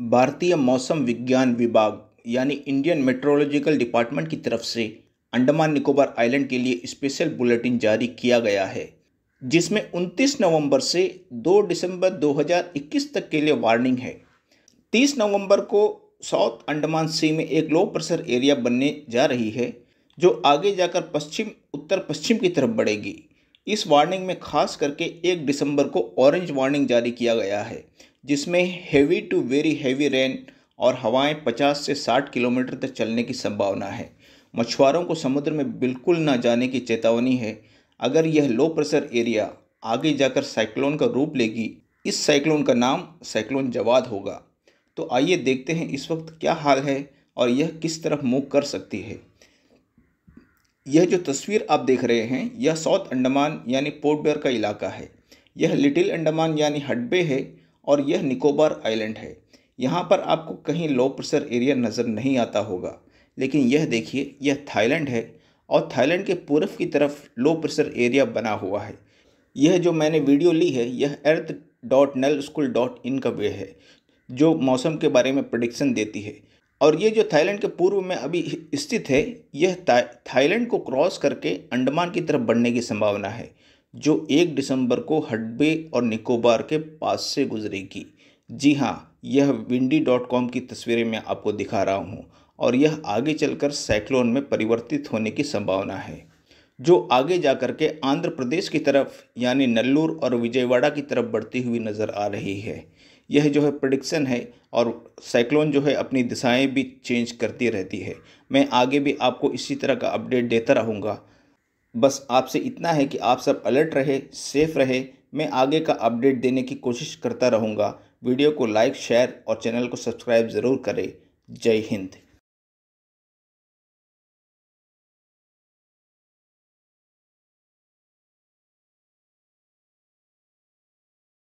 भारतीय मौसम विज्ञान विभाग यानी इंडियन मेट्रोलॉजिकल डिपार्टमेंट की तरफ से अंडमान निकोबार आइलैंड के लिए स्पेशल बुलेटिन जारी किया गया है जिसमें 29 नवंबर से 2 दिसंबर 2021 तक के लिए वार्निंग है 30 नवंबर को साउथ अंडमान सी में एक लो प्रेशर एरिया बनने जा रही है जो आगे जाकर पश्चिम उत्तर पश्चिम की तरफ बढ़ेगी इस वार्निंग में खास करके एक दिसंबर को ऑरेंज वार्निंग जारी किया गया है जिसमें heavy to very heavy rain और हवाएं 50 से 60 किलोमीटर तक चलने की संभावना है मछुआरों को समुद्र में बिल्कुल न जाने की चेतावनी है अगर यह लो प्रेशर एरिया आगे जाकर साइक्लोन का रूप लेगी इस साइक्लोन का नाम साइक्लोन जवाद होगा तो आइए देखते हैं इस वक्त क्या हाल है और यह किस तरफ मूव कर सकती है यह जो तस्वीर आप देख रहे हैं यह साउथ अंडमान यानी पोर्ट बेयर का इलाका है यह लिटिल अंडमान यानी हडबे है और यह निकोबार आइलैंड है यहाँ पर आपको कहीं लो प्रेशर एरिया नज़र नहीं आता होगा लेकिन यह देखिए यह थाईलैंड है और थाईलैंड के पूर्व की तरफ लो प्रेशर एरिया बना हुआ है यह जो मैंने वीडियो ली है यह earth dot null school dot in का वे है जो मौसम के बारे में प्रडिक्शन देती है और ये जो थाईलैंड के पूर्व में अभी स्थित है यह थाईलैंड को क्रॉस करके अंडमान की तरफ बढ़ने की संभावना है जो एक दिसंबर को हडबे और निकोबार के पास से गुजरेगी जी हाँ यह विंडी डॉट कॉम की तस्वीरें मैं आपको दिखा रहा हूँ और यह आगे चलकर साइक्लोन में परिवर्तित होने की संभावना है जो आगे जाकर के आंध्र प्रदेश की तरफ यानी नल्लूर और विजयवाड़ा की तरफ बढ़ती हुई नज़र आ रही है यह जो है प्रडिक्शन है और साइक्लोन जो है अपनी दिशाएं भी चेंज करती रहती है मैं आगे भी आपको इसी तरह का अपडेट देता रहूँगा बस आपसे इतना है कि आप सब अलर्ट रहे सेफ रहे मैं आगे का अपडेट देने की कोशिश करता रहूँगा वीडियो को लाइक शेयर और चैनल को सब्सक्राइब ज़रूर करें जय हिंद